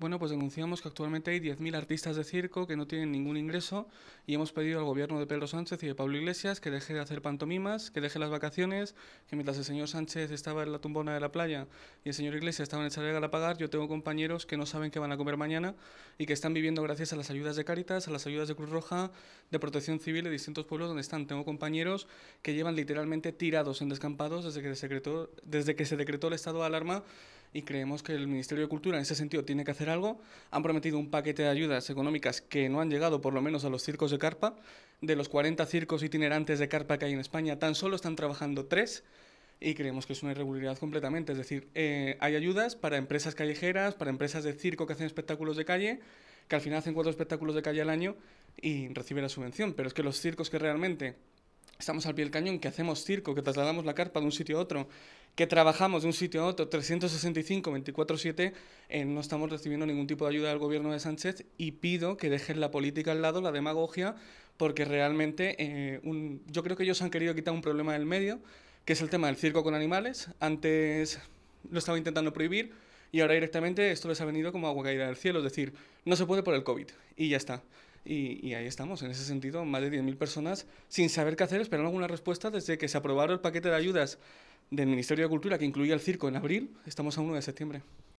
Bueno, pues denunciamos que actualmente hay 10.000 artistas de circo que no tienen ningún ingreso y hemos pedido al gobierno de Pedro Sánchez y de Pablo Iglesias que deje de hacer pantomimas, que deje las vacaciones, que mientras el señor Sánchez estaba en la tumbona de la playa y el señor Iglesias estaba en el Chalega a pagar, yo tengo compañeros que no saben qué van a comer mañana y que están viviendo gracias a las ayudas de Cáritas, a las ayudas de Cruz Roja, de Protección Civil de distintos pueblos donde están. Tengo compañeros que llevan literalmente tirados en descampados desde que se decretó el estado de alarma y creemos que el Ministerio de Cultura en ese sentido tiene que hacer algo. Han prometido un paquete de ayudas económicas que no han llegado por lo menos a los circos de carpa. De los 40 circos itinerantes de carpa que hay en España, tan solo están trabajando tres y creemos que es una irregularidad completamente. Es decir, eh, hay ayudas para empresas callejeras, para empresas de circo que hacen espectáculos de calle, que al final hacen cuatro espectáculos de calle al año y reciben la subvención. Pero es que los circos que realmente estamos al pie del cañón, que hacemos circo, que trasladamos la carpa de un sitio a otro, que trabajamos de un sitio a otro 365, 24-7, eh, no estamos recibiendo ningún tipo de ayuda del gobierno de Sánchez y pido que dejen la política al lado, la demagogia, porque realmente eh, yo creo que ellos han querido quitar un problema del medio, que es el tema del circo con animales. Antes lo estaba intentando prohibir y ahora directamente esto les ha venido como agua caída del cielo, es decir, no se puede por el COVID y ya está. Y, ahí estamos, en ese sentido, más de 10.000 personas sin saber qué hacer, esperando alguna respuesta desde que se aprobaron el paquete de ayudas del Ministerio de Cultura que incluía el circo en abril, estamos a 1 de septiembre.